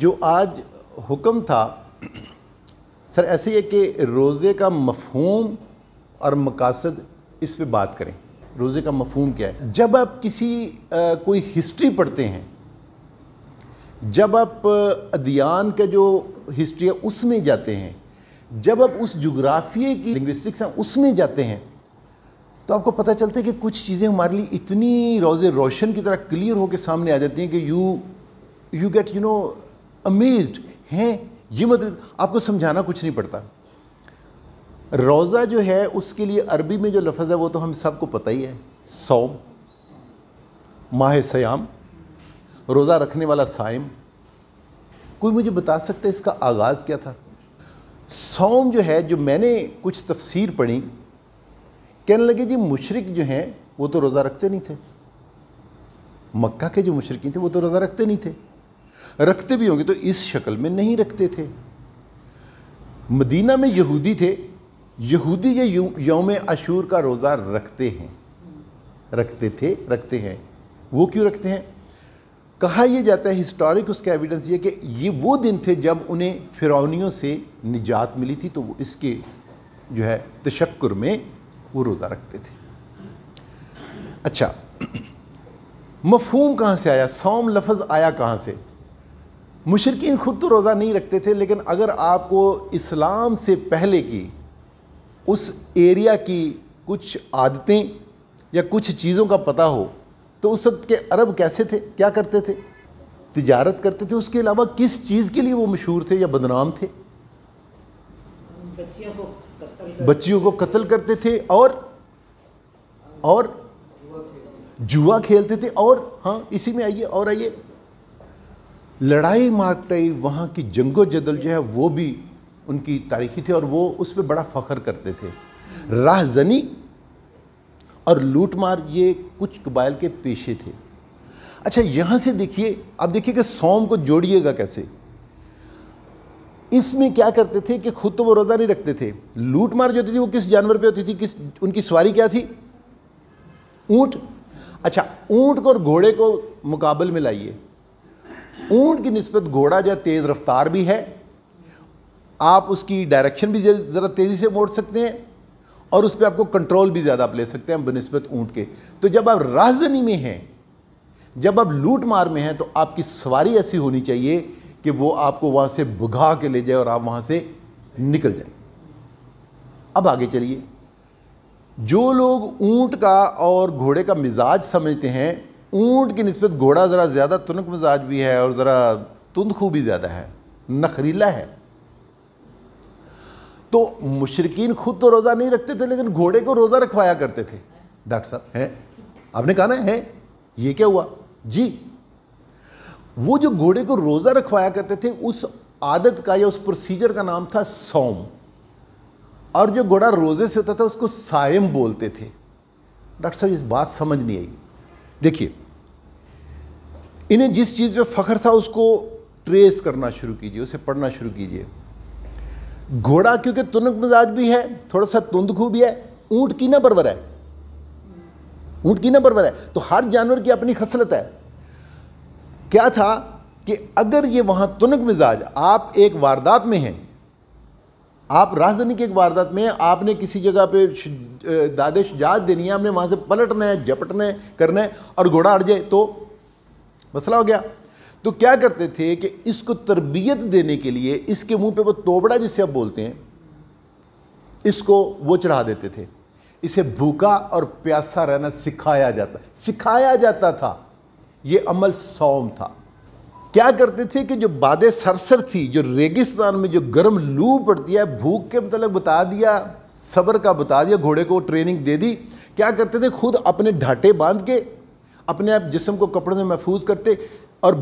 जो आज हुक्म था सर ऐसे ही है कि रोज़े का मफहम और मकासद इस पर बात करें रोज़े का मफहम क्या है जब आप किसी आ, कोई हिस्ट्री पढ़ते हैं जब आप अदियान का जो हिस्ट्री है उसमें जाते हैं जब आप उस जोग्राफिए की लिंग्विस्टिक्स हैं उसमें जाते हैं तो आपको पता चलता है कि कुछ चीज़ें हमारे लिए इतनी रोज़ रोशन की तरह क्लियर होकर सामने आ जाती हैं कि you you get you know amaze हैं ये मतलब आपको समझाना कुछ नहीं पड़ता रोज़ा जो है उसके लिए अरबी में जो लफ्ज़ है वो तो हम सबको पता ही है सोम माह सयाम रोज़ा रखने वाला साइम कोई मुझे बता सकता है इसका आगाज़ क्या था सोम जो है जो मैंने कुछ तफसीर पढ़ी कहने लगे जी मुशरक जो हैं वो तो रोज़ा रखते नहीं थे मक्का के जो मुशरकिन थे वो तो रोज़ा रखते नहीं थे रखते भी होंगे तो इस शक्ल में नहीं रखते थे मदीना में यहूदी थे यहूदी ये योम अशूर का रोज़ा रखते हैं रखते थे रखते हैं वो क्यों रखते हैं कहा यह जाता है हिस्टोरिक उसका एविडेंस ये कि ये वो दिन थे जब उन्हें फिरौनियों से निजात मिली थी तो वो इसके जो है तशक्र में वो रोज़ा रखते थे अच्छा मफहूम कहाँ से आया सौम लफज आया कहाँ से मुशरकिन ख़ुद तो रोज़ा नहीं रखते थे लेकिन अगर आपको इस्लाम से पहले की उस एरिया की कुछ आदतें या कुछ चीज़ों का पता हो तो उस वक्त के अरब कैसे थे क्या करते थे तिजारत करते थे उसके अलावा किस चीज़ के लिए वो मशहूर थे या बदनाम थे बच्चियों को कत्ल बच्चियों को कत्ल करते थे और और जुआ खेलते थे और हाँ इसी में आइए और आइए लड़ाई मारटाई वहाँ की जंगो जदल जो है वो भी उनकी तारीखी थी और वो उस पर बड़ा फ़ख्र करते थे राहजनी और लूटमार ये कुछ कबायल के पेशे थे अच्छा यहाँ से देखिए आप देखिए कि सोम को जोड़िएगा कैसे इसमें क्या करते थे कि खुद तो वो रोज़ा नहीं रखते थे लूट मार जो होती थी वो किस जानवर पे होती थी किस उनकी सवारी क्या थी ऊंट अच्छा ऊंट को और घोड़े को मुकाबल में लाइए ऊंट की नस्बत घोड़ा जो तेज़ रफ्तार भी है आप उसकी डायरेक्शन भी ज़रा तेज़ी से मोड़ सकते हैं और उस पर आपको कंट्रोल भी ज़्यादा आप ले सकते हैं बनस्बत ऊँट के तो जब आप राजधानी में हैं जब आप लूट मार में हैं तो आपकी सवारी ऐसी होनी चाहिए कि वो आपको वहाँ से भुगा के ले जाए और आप वहाँ से निकल जाए अब आगे चलिए जो लोग ऊँट का और घोड़े का मिजाज समझते हैं ऊँट की नस्बत घोड़ा ज़रा ज़्यादा तुनक मिजाज भी है और ज़रा तुंद खूबी ज़्यादा है नखरीला है तो मुशरकिन खुद तो रोज़ा नहीं रखते थे लेकिन घोड़े को रोज़ा रखवाया करते थे डॉक्टर साहब हैं आपने कहा ना है ये क्या हुआ जी वो जो घोड़े को रोज़ा रखवाया करते थे उस आदत का या उस प्रोसीजर का नाम था सोम और जो घोड़ा रोज़े से होता था उसको सायम बोलते थे डॉक्टर साहब इस बात समझ नहीं आई देखिए इन्हें जिस चीज़ पे फ़ख्र था उसको ट्रेस करना शुरू कीजिए उसे पढ़ना शुरू कीजिए घोड़ा क्योंकि तुनक मिजाज भी है थोड़ा सा तुंदखू भी है ऊँट की ना बरबर है ऊँट की ना बरबर है तो हर जानवर की अपनी खसलत है क्या था कि अगर ये वहाँ तुनक मिजाज आप एक वारदात में हैं आप राजधानी की एक वारदात में आपने किसी जगह पे दादे शुजात देनी है आपने वहाँ से पलटना है झपटना है करना है और घोड़ा अड़ जाए तो मसला हो गया तो क्या करते थे कि इसको तरबियत देने के लिए इसके मुंह पे वो तोबड़ा जिसे आप बोलते हैं इसको वो चढ़ा देते थे इसे भूखा और प्यासा रहना सिखाया जाता सिखाया जाता था ये अमल सौम था क्या करते थे कि जो बाद सरसर थी जो रेगिस्तान में जो गर्म लू पड़ती है भूख के मतलब बता दिया सबर का बता दिया घोड़े को ट्रेनिंग दे दी क्या करते थे खुद अपने ढाटे बांध के अपने आप जिसम को कपड़े से महफूज करते और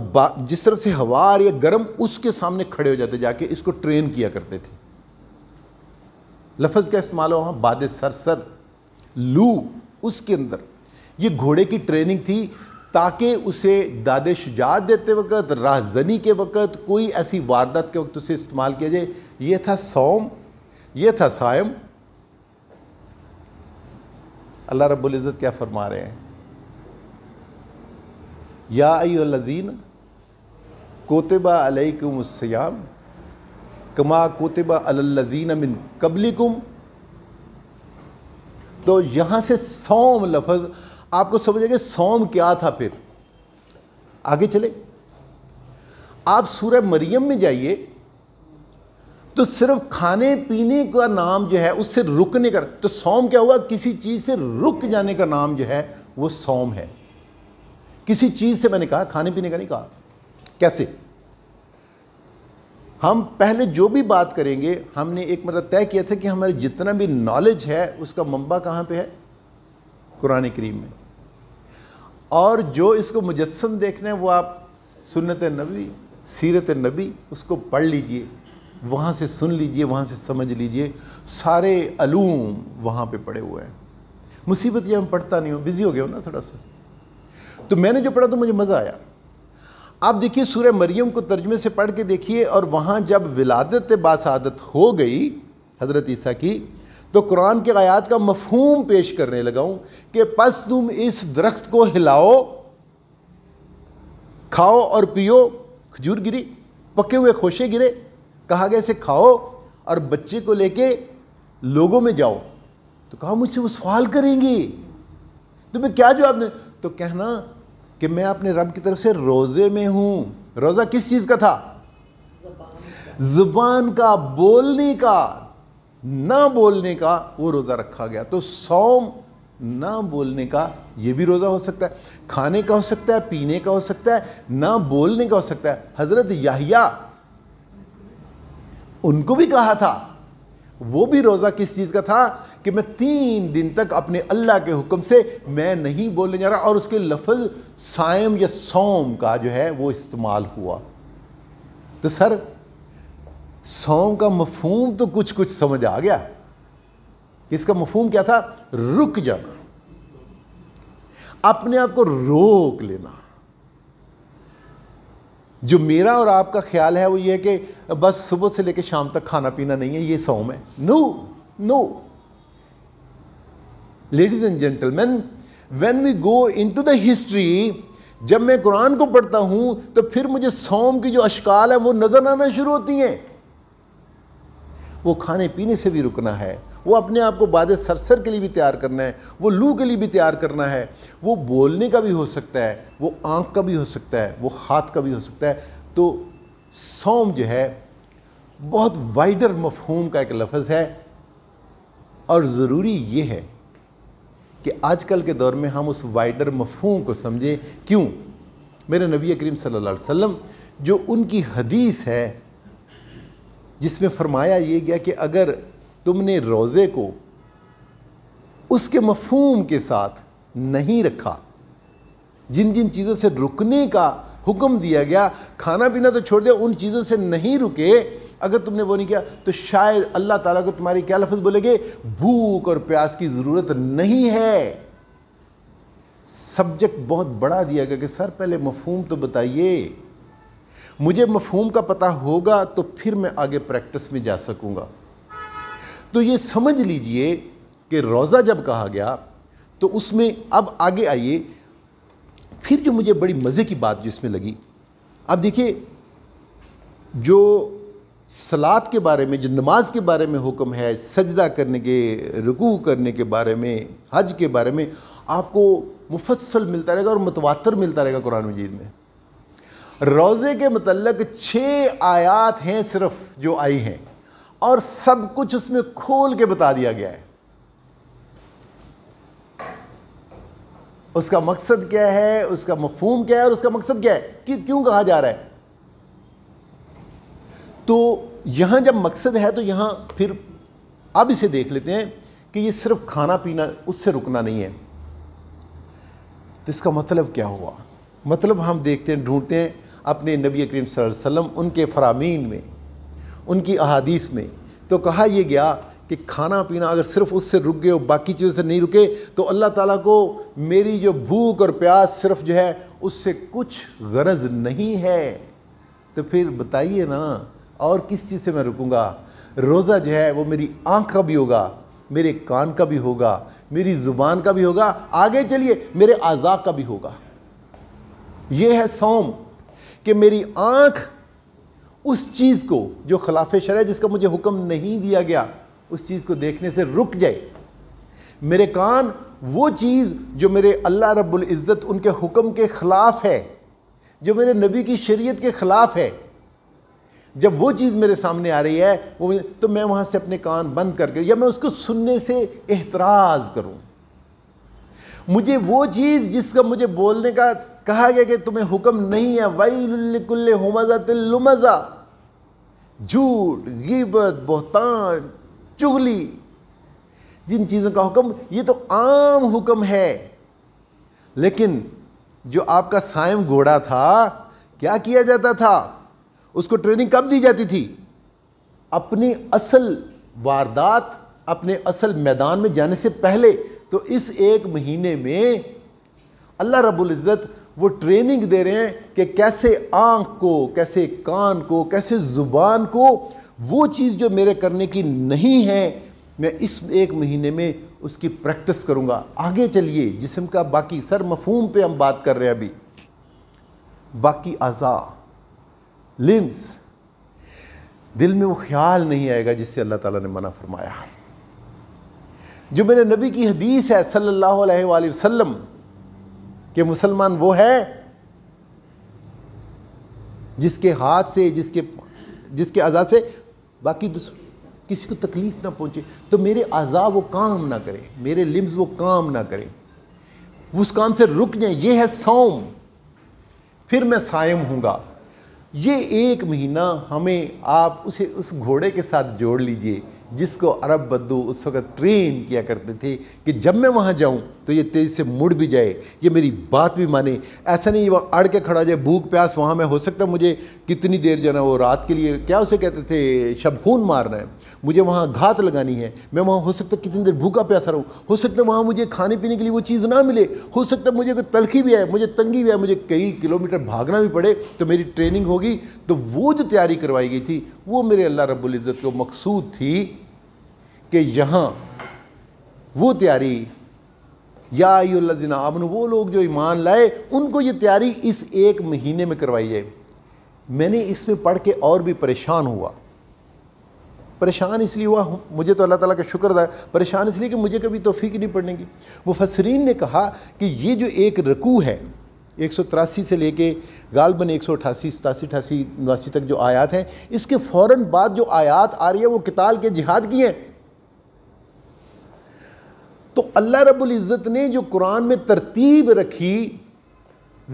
जिस तरह से हवा या गर्म उसके सामने खड़े हो जाते जाके इसको ट्रेन किया करते थे लफज का इस्तेमाल हुआ बाद सरसर लू उसके अंदर ये घोड़े की ट्रेनिंग थी ताकि उसे दादे शुजात देते वक्त राहजनी के वक्त कोई ऐसी वारदात के वक्त उसे इस्तेमाल किया जाए ये था सोम ये था सायम अल्लाह रब्बुल इज़्ज़त क्या फरमा रहे हैं या अय्लज़ीन कोतबा अलैकुमस्याम कमा कोतबा अलज़ीन मिन कबलिकुम तो यहाँ से सौम लफज आपको आएगा सौम क्या था फिर आगे चले आप सूर मरियम में जाइए तो सिर्फ खाने पीने का नाम जो है उससे रुकने का तो सौम क्या हुआ किसी चीज़ से रुक जाने का नाम जो है वो सौम है किसी चीज़ से मैंने कहा खाने पीने का नहीं कहा कैसे हम पहले जो भी बात करेंगे हमने एक मतलब तय किया था कि हमारे जितना भी नॉलेज है उसका मंबा कहाँ पे है कुरान करीम में और जो इसको मुजस्म देखना है वो आप सुनत नबी सीरत नबी उसको पढ़ लीजिए वहाँ से सुन लीजिए वहां से समझ लीजिए सारे अलूम वहाँ पे पड़े हुए हैं मुसीबत ये हम पढ़ता नहीं हूँ बिज़ी हो गया हो ना थोड़ा सा तो मैंने जो पढ़ा तो मुझे मज़ा आया आप देखिए सूर्य मरियम को तर्जमे से पढ़ के देखिए और वहाँ जब विलादत बासादत हो गई हज़रत ईसा की तो कुरान के आयात का मफहूम पेश करने लगा हूँ कि पस तुम इस दरख्त को हिलाओ खाओ और पियो खजूर गिरी पके हुए खोशे गिरे कहा गया इसे खाओ और बच्चे को लेके लोगों में जाओ तो कहा मुझसे वो सवाल करेंगे तो मैं क्या जवाब दें तो कहना कि मैं अपने रब की तरफ से रोज़े में हूँ रोज़ा किस चीज़ का था ज़ुबान का बोलने का ना बोलने का वो रोज़ा रखा गया तो सौम ना बोलने का ये भी रोज़ा हो सकता है खाने का हो सकता है पीने का हो सकता है ना बोलने का हो सकता है हज़रत याहिया उनको भी कहा था वो भी रोज़ा किस चीज़ का था कि मैं तीन दिन तक अपने अल्लाह के हुक्म से मैं नहीं बोलने जा रहा और उसके लफज सायम या सोम का जो है वो इस्तेमाल हुआ तो सर सोम का मफहम तो कुछ कुछ समझ आ गया इसका मफहम क्या था रुक जाना अपने आप को रोक लेना जो मेरा और आपका ख्याल है वो ये कि बस सुबह से लेकर शाम तक खाना पीना नहीं है ये सौम है no no ladies and gentleman when we go into the history जब मैं कुरान को पढ़ता हूँ तो फिर मुझे सौम की जो अशकाल है वो नज़र आना शुरू होती हैं वो खाने पीने से भी रुकना है वो अपने आप को बाद सरसर के लिए भी तैयार करना है वो लू के लिए भी तैयार करना है वो बोलने का भी हो सकता है वो आँख का भी हो सकता है वो हाथ का भी हो सकता है तो सोम जो है बहुत वाइडर मफहूम का एक लफ्ज़ है और ज़रूरी ये है कि आजकल के दौर में हम उस वाइडर मफहूम को समझें क्यों मेरे नबी करीम सल्लल्लाहु अलैहि वसल्लम जो उनकी हदीस है जिसमें फरमाया ये गया कि अगर तुमने रोज़े को उसके मफहम के साथ नहीं रखा जिन जिन चीज़ों से रुकने का हुक्म दिया गया खाना पीना तो छोड़ दिया उन चीज़ों से नहीं रुके अगर तुमने वो नहीं किया तो शायद अल्लाह ताला को तुम्हारी क्या लफ्ज़ बोलेंगे भूख और प्यास की ज़रूरत नहीं है सब्जेक्ट बहुत बड़ा दिया गया कि सर पहले मफहम तो बताइए मुझे मफहूम का पता होगा तो फिर मैं आगे प्रैक्टिस में जा सकूँगा तो ये समझ लीजिए कि रोज़ा जब कहा गया तो उसमें अब आगे आइए फिर जो मुझे बड़ी मज़े की बात जिसमें लगी अब देखिए जो सलाद के बारे में जो नमाज के बारे में हुक्म है सजदा करने के रुकू करने के बारे में हज के बारे में आपको मुफसल मिलता रहेगा और मतवातर मिलता रहेगा कुरान मजीद में रोज़े के मतलब छः आयात हैं सिर्फ जो आई हैं और सब कुछ उसमें खोल के बता दिया गया है उसका मकसद क्या है उसका मफहूम क्या है और उसका मकसद क्या है कि क्यों कहा जा रहा है तो यहां जब मकसद है तो यहां फिर अब इसे देख लेते हैं कि ये सिर्फ खाना पीना उससे रुकना नहीं है तो इसका मतलब क्या हुआ मतलब हम देखते हैं ढूंढते हैं अपने नबी करीम वसम उनके फरामीन में उनकी अहादीस में तो कहा यह गया कि खाना पीना अगर सिर्फ उससे रुक गए और बाकी चीज़ों से नहीं रुके तो अल्लाह ताला को मेरी जो भूख और प्यास सिर्फ जो है उससे कुछ गरज नहीं है तो फिर बताइए ना और किस चीज़ से मैं रुकूँगा रोज़ा जो है वो मेरी आँख का भी होगा मेरे कान का भी होगा मेरी ज़ुबान का भी होगा आगे चलिए मेरे आज़ा का भी होगा ये है सोम कि मेरी आँख उस चीज़ को जो खिलाफ शर जिसका मुझे हुक्म नहीं दिया गया उस चीज़ को देखने से रुक जाए मेरे कान वो चीज़ जो मेरे अल्लाह रब्बुल इज़्ज़त उनके हुक्म के ख़िलाफ़ है जो मेरे नबी की शरीयत के ख़िलाफ़ है जब वो चीज़ मेरे सामने आ रही है वो तो मैं वहाँ से अपने कान बंद करके या मैं उसको सुनने से एतराज़ करूँ मुझे वो चीज़ जिसका मुझे बोलने का कहा गया कि तुम्हें हुक्म नहीं है वही तिल्लु मजा झूठ गिबत बोहतान चुगली जिन चीज़ों का हुक्म ये तो आम हुक्म है लेकिन जो आपका सायम घोड़ा था क्या किया जाता था उसको ट्रेनिंग कब दी जाती थी अपनी असल वारदात अपने असल मैदान में जाने से पहले तो इस एक महीने में अल्लाह रब्बुल इज़्ज़त वो ट्रेनिंग दे रहे हैं कि कैसे आँख को कैसे कान को कैसे ज़ुबान को वो चीज़ जो मेरे करने की नहीं है मैं इस एक महीने में उसकी प्रैक्टिस करूँगा आगे चलिए जिसम का बाकी सर मफहूम पे हम बात कर रहे हैं अभी बाकी अज़ा लिम्स दिल में वो ख्याल नहीं आएगा जिससे अल्लाह ताला ने मना फरमाया जो मेरे नबी की हदीस है सल्लल्लाहु अलैहि वसल्लम कि मुसलमान वो है जिसके हाथ से जिसके जिसके अज़ा से बाकी किसी को तकलीफ़ ना पहुँचे तो मेरे अज़ा वो काम ना करें मेरे लिम्स वो काम ना करें उस काम से रुक जाए ये है सौम फिर मैं सायम हूँगा ये एक महीना हमें आप उसे उस घोड़े के साथ जोड़ लीजिए जिसको अरब बद्दू उस वक़्त ट्रेन किया करते थे कि जब मैं वहाँ जाऊँ तो ये तेज़ी से मुड़ भी जाए ये मेरी बात भी माने ऐसा नहीं वह अड़ के खड़ा जाए भूख प्यास वहाँ में हो सकता मुझे कितनी देर जाना वो रात के लिए क्या उसे कहते थे शब खून मारना है मुझे वहाँ घात लगानी है मैं वहाँ हो सकता कितनी देर भूखा प्यासा रहूँ हो सकता वहाँ मुझे खाने पीने के लिए वो चीज़ ना मिले हो सकता मुझे कोई तलखी भी आए मुझे तंगी भी आए मुझे कई किलोमीटर भागना भी पड़े तो मेरी ट्रेनिंग होगी तो वो जो तैयारी करवाई गई थी वो मेरे अल्लाह रब्बुल इज़्ज़त को मकसूद थी कि यहाँ वो तैयारी या यादिन आमन वो लोग जो ईमान लाए उनको ये तैयारी इस एक महीने में करवाई जाए मैंने इसमें पढ़ के और भी परेशान हुआ परेशान इसलिए हुआ हूँ मुझे तो अल्लाह ताला का शुक्र था परेशान इसलिए कि मुझे कभी तोफ़ी नहीं पड़ने की मुफसरीन ने कहा कि ये जो एक रकू है एक सौ तिरासी से लेके गालबन एक सौ अठासी सतासी अठासी नवासी तक जो आयात हैं इसके फ़ौर बाद जो आयात आ रही है वो किताल के जिहाद की हैं तो अल्लाह इज्जत ने जो कुरान में तरतीब रखी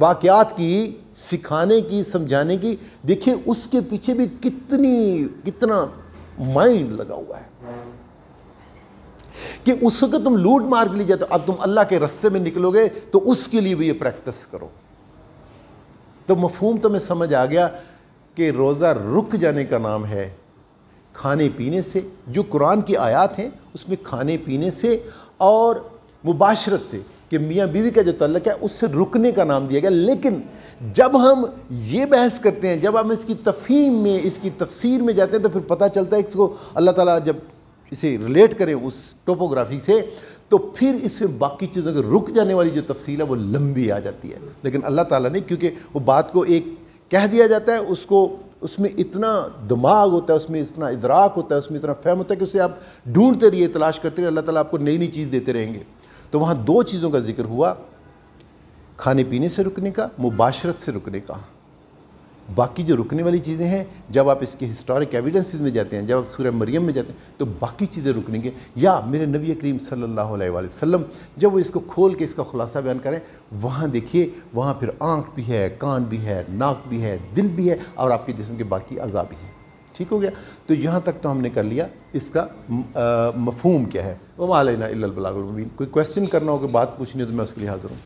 वाक़ात की सिखाने की समझाने की देखिए उसके पीछे भी कितनी कितना माइंड लगा हुआ है कि उस वक्त तुम लूट मार के लिए जाते अब तुम अल्लाह के रस्ते में निकलोगे तो उसके लिए भी ये प्रैक्टिस करो तो मफहूम तो मैं समझ आ गया कि रोज़ा रुक जाने का नाम है खाने पीने से जो कुरान की आयात हैं उसमें खाने पीने से और मुबाशरत से कि मियाँ बीवी का जो तल्लक है उससे रुकने का नाम दिया गया लेकिन जब हम ये बहस करते हैं जब हम इसकी तफहीम में इसकी तफसीर में जाते हैं तो फिर पता चलता है इसको अल्लाह ताला जब इसे रिलेट करें उस टोपोग्राफी से तो फिर इसमें बाकी चीज़ों के रुक जाने वाली जो तफसील है वो लंबी आ जाती है लेकिन अल्लाह ताला ने क्योंकि वो बात को एक कह दिया जाता है उसको उसमें इतना दिमाग होता है उसमें इतना इदराक होता है उसमें इतना फहम होता है कि उसे आप ढूंढते रहिए तलाश करते रहिए अल्लाह ताला आपको नई नई चीज़ देते रहेंगे तो वहाँ दो चीज़ों का जिक्र हुआ खाने पीने से रुकने का मुबाशरत से रुकने का बाकी जो रुकने वाली चीज़ें हैं जब आप इसके हिस्टोरिक एविडेंसेस में जाते हैं जब आप सूर्य मरियम में जाते हैं तो बाकी चीज़ें के या मेरे नबी करीम सल्लल्लाहु अलैहि वसल्लम जब वो इसको खोल के इसका खुलासा बयान करें वहाँ देखिए वहाँ फिर आँख भी है कान भी है नाक भी है दिल भी है और आपके जिसम के बाकी अज़ा भी है ठीक हो गया तो यहाँ तक तो हमने कर लिया इसका मफहूम क्या है वो मालना इलाबलामीन कोई क्वेश्चन करना हो कि बात पूछनी हो तो मैं उसके लिए हाजिर हूँ